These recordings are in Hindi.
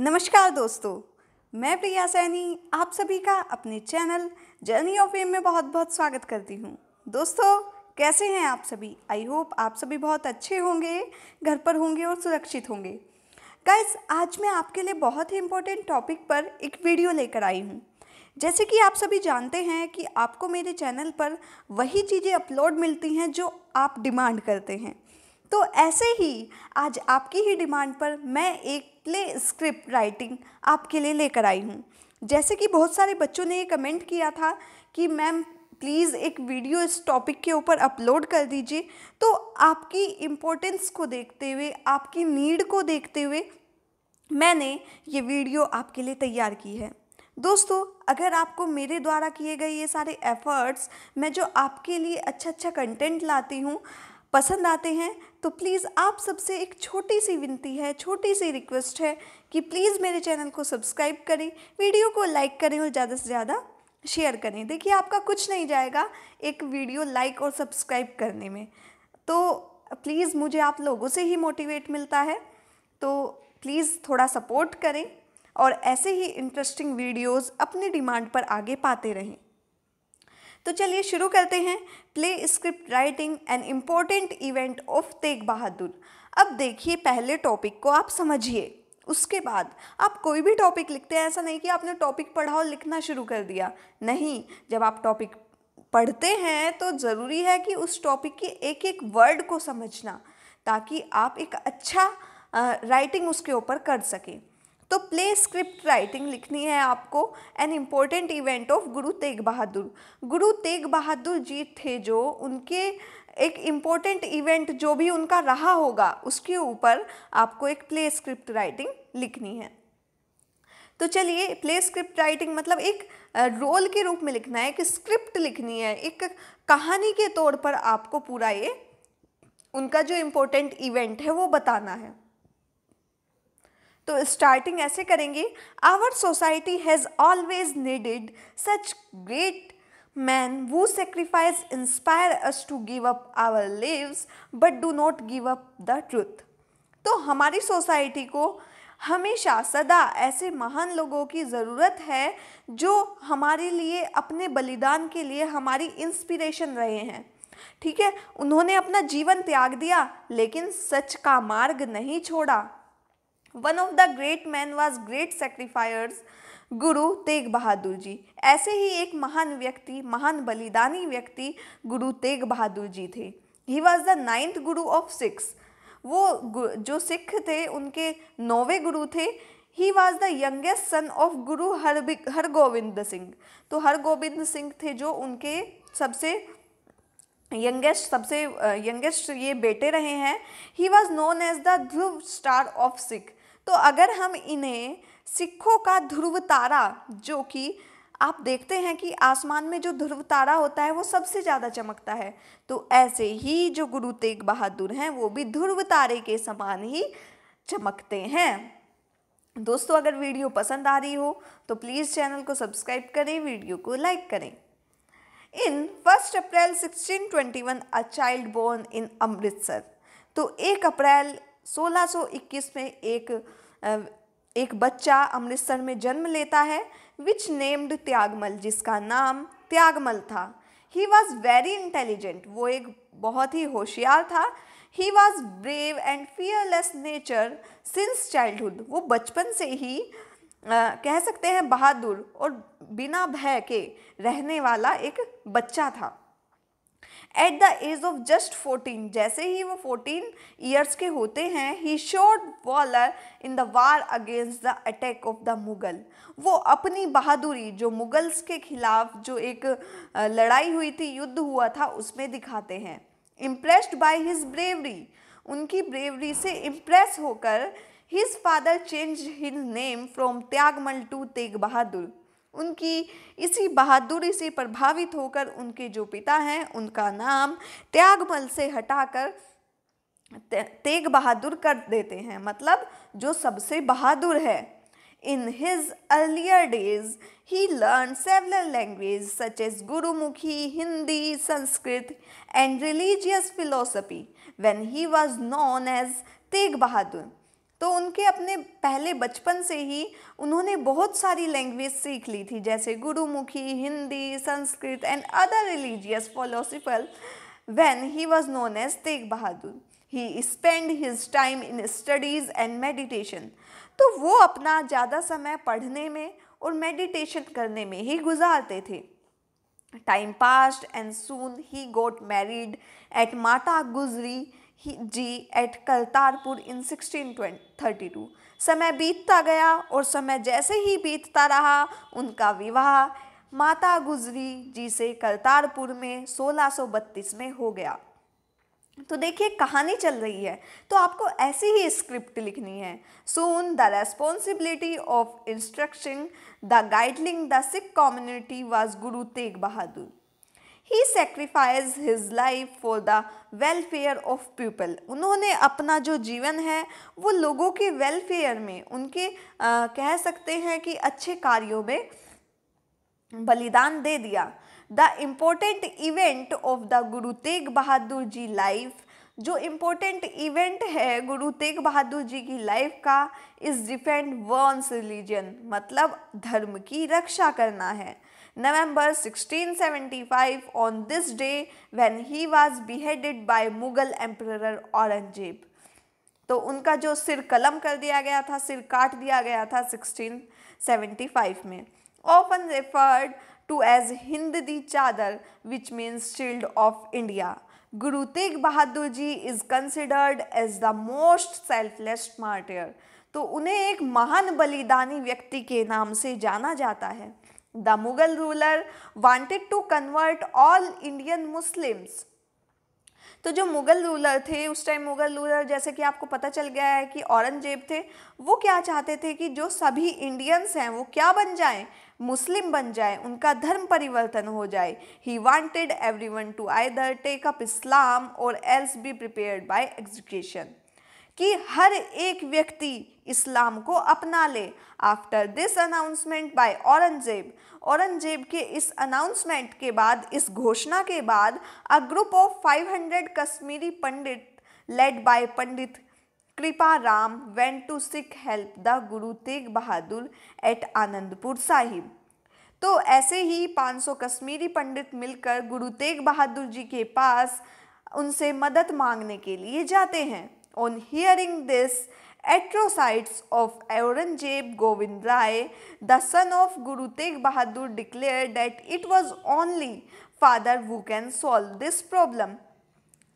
नमस्कार दोस्तों मैं प्रिया सैनी आप सभी का अपने चैनल जर्नी ऑफ एम में बहुत बहुत स्वागत करती हूँ दोस्तों कैसे हैं आप सभी आई होप आप सभी बहुत अच्छे होंगे घर पर होंगे और सुरक्षित होंगे गाइस आज मैं आपके लिए बहुत ही इम्पोर्टेंट टॉपिक पर एक वीडियो लेकर आई हूँ जैसे कि आप सभी जानते हैं कि आपको मेरे चैनल पर वही चीज़ें अपलोड मिलती हैं जो आप डिमांड करते हैं तो ऐसे ही आज आपकी ही डिमांड पर मैं एक प्ले स्क्रिप्ट राइटिंग आपके लिए लेकर आई हूँ जैसे कि बहुत सारे बच्चों ने ये कमेंट किया था कि मैम प्लीज़ एक वीडियो इस टॉपिक के ऊपर अपलोड कर दीजिए तो आपकी इम्पोर्टेंस को देखते हुए आपकी नीड को देखते हुए मैंने ये वीडियो आपके लिए तैयार की है दोस्तों अगर आपको मेरे द्वारा किए गए ये सारे एफ़र्ट्स मैं जो आपके लिए अच्छा अच्छा कंटेंट लाती हूँ पसंद आते हैं तो प्लीज़ आप सबसे एक छोटी सी विनती है छोटी सी रिक्वेस्ट है कि प्लीज़ मेरे चैनल को सब्सक्राइब करें वीडियो को लाइक करें और ज़्यादा से ज़्यादा शेयर करें देखिए आपका कुछ नहीं जाएगा एक वीडियो लाइक और सब्सक्राइब करने में तो प्लीज़ मुझे आप लोगों से ही मोटिवेट मिलता है तो प्लीज़ थोड़ा सपोर्ट करें और ऐसे ही इंटरेस्टिंग वीडियोस अपनी डिमांड पर आगे पाते रहें तो चलिए शुरू करते हैं play script writing an important event of Tegh Bahadur अब देखिए पहले टॉपिक को आप समझिए उसके बाद आप कोई भी टॉपिक लिखते हैं ऐसा नहीं कि आपने टॉपिक पढ़ा और लिखना शुरू कर दिया नहीं जब आप टॉपिक पढ़ते हैं तो ज़रूरी है कि उस टॉपिक के एक एक वर्ड को समझना ताकि आप एक अच्छा राइटिंग उसके ऊपर कर सकें तो प्ले स्क्रिप्ट राइटिंग लिखनी है आपको एन इम्पोर्टेंट इवेंट ऑफ गुरु तेग बहादुर गुरु तेग बहादुर जी थे जो उनके एक इम्पोर्टेंट इवेंट जो भी उनका रहा होगा उसके ऊपर आपको एक प्ले स्क्रिप्ट राइटिंग लिखनी है तो चलिए प्ले स्क्रिप्ट राइटिंग मतलब एक रोल के रूप में लिखना है एक स्क्रिप्ट लिखनी है एक कहानी के तौर पर आपको पूरा ये उनका जो इम्पोर्टेंट इवेंट है वो बताना है तो स्टार्टिंग ऐसे करेंगे our society has always needed such great man वो sacrifice inspire us to give up our lives but do not give up the truth तो हमारी सोसाइटी को हमेशा सदा ऐसे महान लोगों की ज़रूरत है जो हमारे लिए अपने बलिदान के लिए हमारी इंस्पिरेशन रहे हैं ठीक है उन्होंने अपना जीवन त्याग दिया लेकिन सच का मार्ग नहीं छोड़ा one of the great man was great sacrificers Guru Tegh Bahadur जी ऐसे ही एक महान व्यक्ति महान बलिदानी व्यक्ति गुरु तेग बहादुर जी थे ही वॉज द नाइन्थ गुरु ऑफ सिक्स वो जो सिख थे उनके नौवे गुरु थे he was the youngest son of Guru Har Hargovind Singh तो हरगोविंद सिंह थे जो उनके सबसे यंगेस्ट सबसे यंगेस्ट ये बेटे रहे हैं he was known as the Dhruv star of Sikh तो अगर हम इन्हें सिखों का ध्रुव तारा जो कि आप देखते हैं कि आसमान में जो ध्रुव तारा होता है वो सबसे ज़्यादा चमकता है तो ऐसे ही जो गुरु तेग बहादुर हैं वो भी ध्रुव तारे के समान ही चमकते हैं दोस्तों अगर वीडियो पसंद आ रही हो तो प्लीज़ चैनल को सब्सक्राइब करें वीडियो को लाइक करें in first April 1621 a child born in Amritsar तो एक अप्रैल 1621 में एक एक बच्चा अमृतसर में जन्म लेता है विच नेम्ड त्यागमल जिसका नाम त्यागमल था ही वॉज वेरी इंटेलिजेंट वो एक बहुत ही होशियार था he was brave and fearless nature since childhood वो बचपन से ही आ, कह सकते हैं बहादुर और बिना भय के रहने वाला एक बच्चा था at the age of just 14 जैसे ही वो 14 ईयर्स के होते हैं he showed valour in the war against the attack of the Mughal वो अपनी बहादुरी जो मुग़ल्स के खिलाफ जो एक लड़ाई हुई थी युद्ध हुआ था उसमें दिखाते हैं इम्प्रेस्ड बाय हिज ब्रेवरी उनकी ब्रेवरी से इम्प्रेस होकर his father change his name from Tyagmal to Tegh Bahadur उनकी इसी बहादुरी से प्रभावित होकर उनके जो पिता हैं उनका नाम त्यागमल से हटाकर तेग बहादुर कर देते हैं मतलब जो सबसे बहादुर है in his earlier days he learn several language such as Gurmukhi Hindi Sanskrit and religious philosophy when he was known as Tegh Bahadur तो उनके अपने पहले बचपन से ही उन्होंने बहुत सारी लैंग्वेज सीख ली थी जैसे Gurmukhi Hindi Sanskrit and other religious philosophical when he was known as Tegh Bahadur he spend his time in studies and meditation तो वो अपना ज़्यादा समय पढ़ने में और मेडिटेशन करने में ही गुजारते थे time passed and soon he got married at Mata Gujri ji at Kartarpur in sixteen two समय बीतता गया और समय जैसे ही बीतता रहा उनका विवाह माता गुजरी जी से करतारपुर में 1632 में हो गया तो देखिए कहानी चल रही है तो आपको ऐसी ही स्क्रिप्ट लिखनी है soon the responsibility of instruction the guiding the Sikh community was Guru Tegh Bahadur he sacrifice his life for the welfare of people उन्होंने अपना जो जीवन है वो लोगों के वेलफेयर में उनके आ, कह सकते हैं कि अच्छे कार्यों में बलिदान दे दिया the important event of the Guru Tegh Bahadur ji life जो इम्पोर्टेंट इवेंट है गुरु तेग बहादुर जी की लाइफ का इज़ डिफेंड वंस रिलीजन मतलब धर्म की रक्षा करना है November 1675 on this day when he was beheaded by Mughal Emperor Aurangzeb. तो उनका जो सिर कलम कर दिया गया था सिर काट दिया गया था 1675 में often referred to as Hind di Chadar which means shield of India Guru Tegh Bahadur ji is considered as the most selfless martyr तो उन्हें एक महान बलिदानी व्यक्ति के नाम से जाना जाता है The Mughal ruler wanted to convert all Indian Muslims तो जो मुग़ल रूलर थे उस टाइम मुग़ल रूलर जैसे कि आपको पता चल गया है कि औरंगजेब थे वो क्या चाहते थे कि जो सभी इंडियंस हैं वो क्या बन जाएं मुस्लिम बन जाएं उनका धर्म परिवर्तन हो जाए he wanted everyone to their take up Islam और else be prepared by execution कि हर एक व्यक्ति इस्लाम को अपना ले after this announcement by Aurangzeb Aurangzeb के इस अनाउंसमेंट के बाद इस घोषणा के बाद a group of 500 Kashmiri Pandit led by Pandit Kripa Ram went to seek help the Guru Tegh Bahadur at Anandpur Sahib तो ऐसे ही 500 कश्मीरी पंडित मिलकर गुरु तेग बहादुर जी के पास उनसे मदद मांगने के लिए जाते हैं On hearing this, atrocities of Aurangzeb Govind Rai, the son of Guru Tegh Bahadur declared that it was only father who can solve this problem.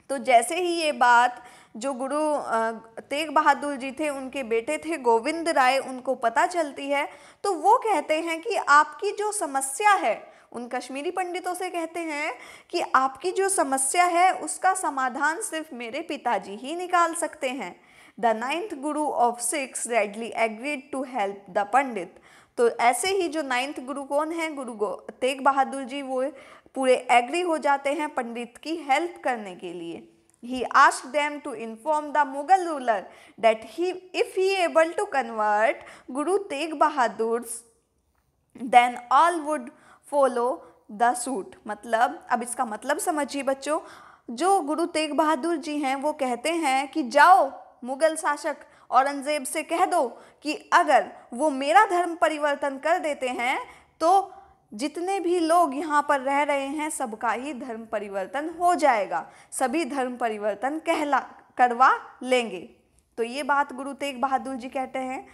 तो जैसे ही ये बात जो गुरु तेग बहादुर जी थे उनके बेटे थे गोविंद राय उनको पता चलती है तो वो कहते हैं कि आपकी जो समस्या है उन कश्मीरी पंडितों से कहते हैं कि आपकी जो समस्या है उसका समाधान सिर्फ मेरे पिताजी ही निकाल सकते हैं द नाइन्थ गुरु of six readily agreed to help the pandit तो ऐसे ही जो नाइन्थ गुरु कौन है गुरु गो तेग बहादुर जी वो पूरे एग्री हो जाते हैं पंडित की हेल्प करने के लिए he ask them to inform the Mughal ruler that he if he able to convert Guru Tegh Bahadur then all would follow the suit मतलब अब इसका मतलब समझिए बच्चों जो गुरु तेग बहादुर जी हैं वो कहते हैं कि जाओ मुगल शासक औरंगजेब से कह दो कि अगर वो मेरा धर्म परिवर्तन कर देते हैं तो जितने भी लोग यहाँ पर रह रहे हैं सबका ही धर्म परिवर्तन हो जाएगा सभी धर्म परिवर्तन कहला करवा लेंगे तो ये बात गुरु तेग बहादुर जी कहते हैं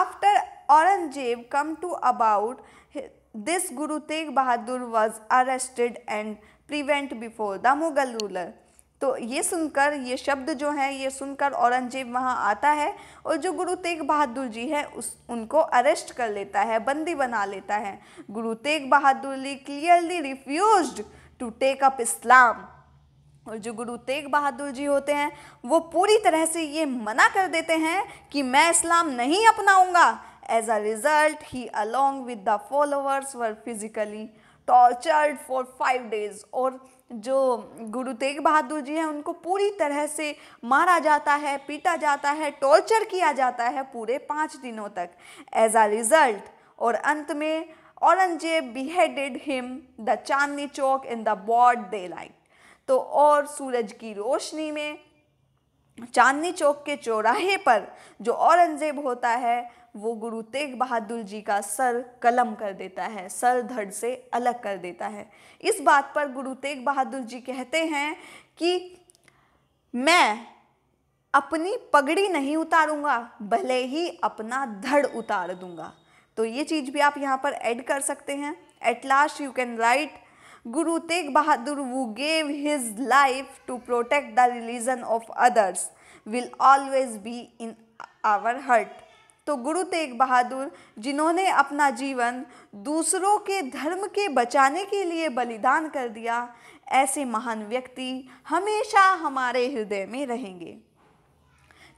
after Aurangzeb come to about This Guru Tegh Bahadur was arrested and prevent before the Mughal ruler. तो ये सुनकर ये शब्द जो है ये सुनकर औरंगजेब वहाँ आता है और जो गुरु तेग बहादुर जी है उस उनको अरेस्ट कर लेता है बंदी बना लेता है Guru Tegh Bahadur ji clearly refuse to take up Islam और जो गुरु तेग बहादुर जी होते हैं वो पूरी तरह से ये मना कर देते हैं कि मैं इस्लाम नहीं अपनाऊँगा As a result, he along with the followers were physically tortured for five days और जो गुरु तेग बहादुर जी हैं उनको पूरी तरह से मारा जाता है पीटा जाता है टॉर्चर किया जाता है पूरे पाँच दिनों तक एज आ रिज़ल्ट और अंत में Aurangzeb beheaded him the Chandni Chowk in the broad daylight तो और सूरज की रोशनी में चांदनी चौक के चौराहे पर जो औरंगजेब होता है वो गुरु तेग बहादुर जी का सर कलम कर देता है सर धड़ से अलग कर देता है इस बात पर गुरु तेग बहादुर जी कहते हैं कि मैं अपनी पगड़ी नहीं उतारूंगा भले ही अपना धड़ उतार दूंगा तो ये चीज़ भी आप यहाँ पर ऐड कर सकते हैं at last you can write Guru Tegh Bahadur who gave his life to protect the religion of others will always be in our heart तो गुरु तेग बहादुर जिन्होंने अपना जीवन दूसरों के धर्म के बचाने के लिए बलिदान कर दिया ऐसे महान व्यक्ति हमेशा हमारे हृदय में रहेंगे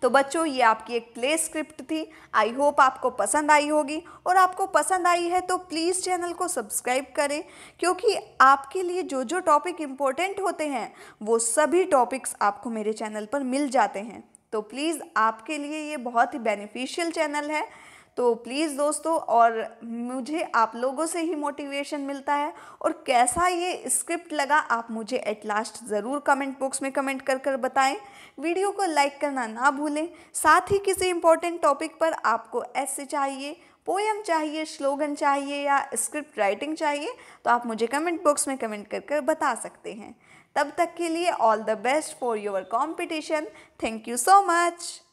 तो बच्चों ये आपकी एक प्ले स्क्रिप्ट थी आई होप आपको पसंद आई होगी और आपको पसंद आई है तो प्लीज़ चैनल को सब्सक्राइब करें क्योंकि आपके लिए जो जो टॉपिक इम्पोर्टेंट होते हैं वो सभी टॉपिक्स आपको मेरे चैनल पर मिल जाते हैं तो प्लीज़ आपके लिए ये बहुत ही बेनिफिशियल चैनल है तो प्लीज़ दोस्तों और मुझे आप लोगों से ही मोटिवेशन मिलता है और कैसा ये स्क्रिप्ट लगा आप मुझे एट लास्ट ज़रूर कमेंट बॉक्स में कमेंट कर कर बताएं वीडियो को लाइक करना ना भूलें साथ ही किसी इंपॉर्टेंट टॉपिक पर आपको ऐसे चाहिए पोएम चाहिए स्लोगन चाहिए या स्क्रिप्ट राइटिंग चाहिए तो आप मुझे कमेंट बॉक्स में कमेंट कर कर बता सकते हैं तब तक के लिए all the best for your competition thank you so much